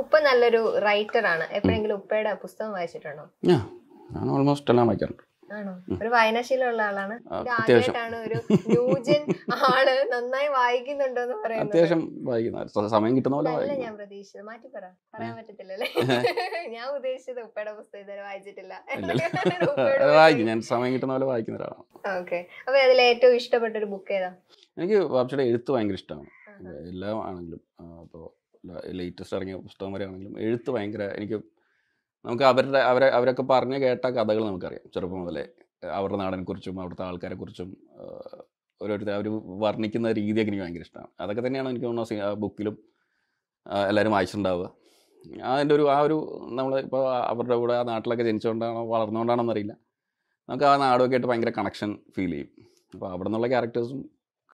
ഉപ്പ നല്ലൊരു റൈറ്റർ ആണ് എപ്പോഴെങ്കിലും ഉപ്പയുടെ പുസ്തകം വായിച്ചിട്ടുണ്ടോ ഞാൻ ഓൾമോസ്റ്റ് എല്ലാം വായിക്കാറുണ്ട് ആണോ ഒരു ആളാണ് ഒരു നന്നായി അത്യാവശ്യം സമയം കിട്ടുന്ന പോലെ ഞാൻ മാറ്റി പറ പറയാൻ ഞാൻ വായിച്ചിട്ടില്ല വായിക്കും ഞാൻ സമയം കിട്ടുന്ന പോലെ വായിക്കുന്ന ഒരാളാണ് അപ്പൊ അതിൽ ഏറ്റവും ഇഷ്ടപ്പെട്ട ഒരു ബുക്ക് ഏതാ എനിക്ക് ബാബുച്ചയുടെ എഴുത്ത് ഭയങ്കര ഇഷ്ടമാണ് എല്ലാം ആണെങ്കിലും അപ്പോൾ ലേറ്റസ്റ്റ് ഇറങ്ങിയ പുസ്തകം വരെയാണെങ്കിലും എഴുത്ത് ഭയങ്കര എനിക്ക് നമുക്ക് അവരുടെ അവരെ അവരൊക്കെ പറഞ്ഞ് കേട്ട കഥകൾ നമുക്കറിയാം ചെറുപ്പം മുതലേ അവരുടെ നാടിനെക്കുറിച്ചും അവിടുത്തെ ആൾക്കാരെക്കുറിച്ചും ഓരോരുത്തർ അവർ വർണ്ണിക്കുന്ന രീതിയൊക്കെ എനിക്ക് ഭയങ്കര ഇഷ്ടമാണ് അതൊക്കെ തന്നെയാണ് എനിക്ക് തോന്നുന്നത് ആ ബുക്കിലും എല്ലാവരും വായിച്ചിട്ടുണ്ടാവുക അതിൻ്റെ ഒരു ആ ഒരു നമ്മൾ ഇപ്പോൾ അവരുടെ കൂടെ ആ നാട്ടിലൊക്കെ ജനിച്ചുകൊണ്ടാണോ വളർന്നുകൊണ്ടാണോ എന്നറിയില്ല നമുക്ക് ആ നാടൊക്കെ ആയിട്ട് ഭയങ്കര കണക്ഷൻ ഫീൽ ചെയ്യും അപ്പോൾ അവിടെ നിന്നുള്ള ക്യാരക്ടേഴ്സും